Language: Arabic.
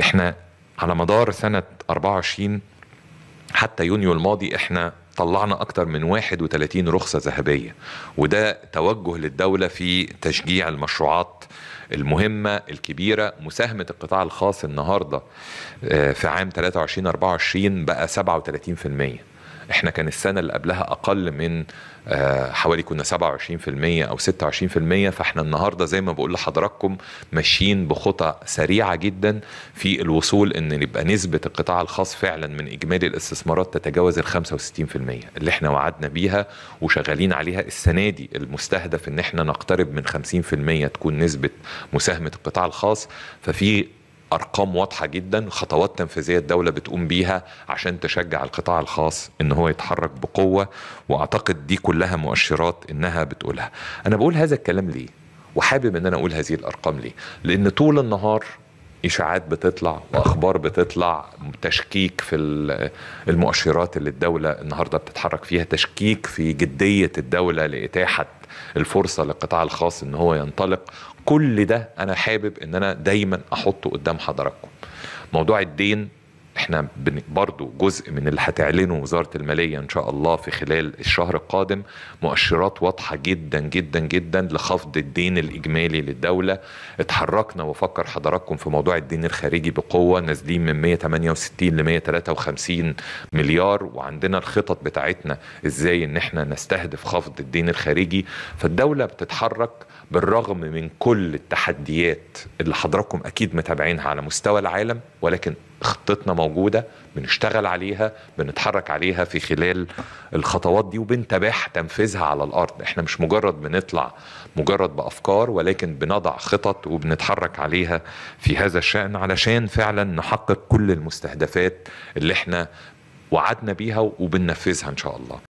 احنا على مدار سنة 24 حتى يونيو الماضي احنا طلعنا أكتر من 31 رخصة ذهبية وده توجه للدولة في تشجيع المشروعات المهمة الكبيرة مساهمة القطاع الخاص النهاردة آه، في عام 23-24 بقى 37% احنا كان السنه اللي قبلها اقل من آه، حوالي كنا 27% او 26% فاحنا النهارده زي ما بقول لحضراتكم ماشيين بخطى سريعه جدا في الوصول ان يبقى نسبه القطاع الخاص فعلا من اجمالي الاستثمارات تتجاوز ال 65% اللي احنا وعدنا بيها وشغالين عليها السنه دي المستهدف ان احنا نقترب من 50% تكون نسبه مساهمه القطاع الخاص ففي ارقام واضحه جدا خطوات تنفيذيه الدوله بتقوم بيها عشان تشجع القطاع الخاص ان هو يتحرك بقوه واعتقد دي كلها مؤشرات انها بتقولها انا بقول هذا الكلام ليه وحابب ان انا اقول هذه الارقام ليه لان طول النهار اشاعات بتطلع واخبار بتطلع تشكيك في المؤشرات اللي الدوله النهارده بتتحرك فيها تشكيك في جديه الدوله لاتاحه الفرصه للقطاع الخاص ان هو ينطلق كل ده انا حابب ان انا دايما احطه قدام حضراتكم موضوع الدين احنا برضو جزء من اللي هتعلنه وزاره الماليه ان شاء الله في خلال الشهر القادم مؤشرات واضحه جدا جدا جدا لخفض الدين الاجمالي للدوله اتحركنا وفكر حضراتكم في موضوع الدين الخارجي بقوه نازلين من 168 ل 153 مليار وعندنا الخطط بتاعتنا ازاي ان احنا نستهدف خفض الدين الخارجي فالدوله بتتحرك بالرغم من كل التحديات اللي حضراتكم اكيد متابعينها على مستوى العالم ولكن خطتنا موجودة بنشتغل عليها بنتحرك عليها في خلال الخطوات دي وبنتباح تنفيذها على الأرض احنا مش مجرد بنطلع مجرد بأفكار ولكن بنضع خطط وبنتحرك عليها في هذا الشأن علشان فعلا نحقق كل المستهدفات اللي احنا وعدنا بيها وبننفذها إن شاء الله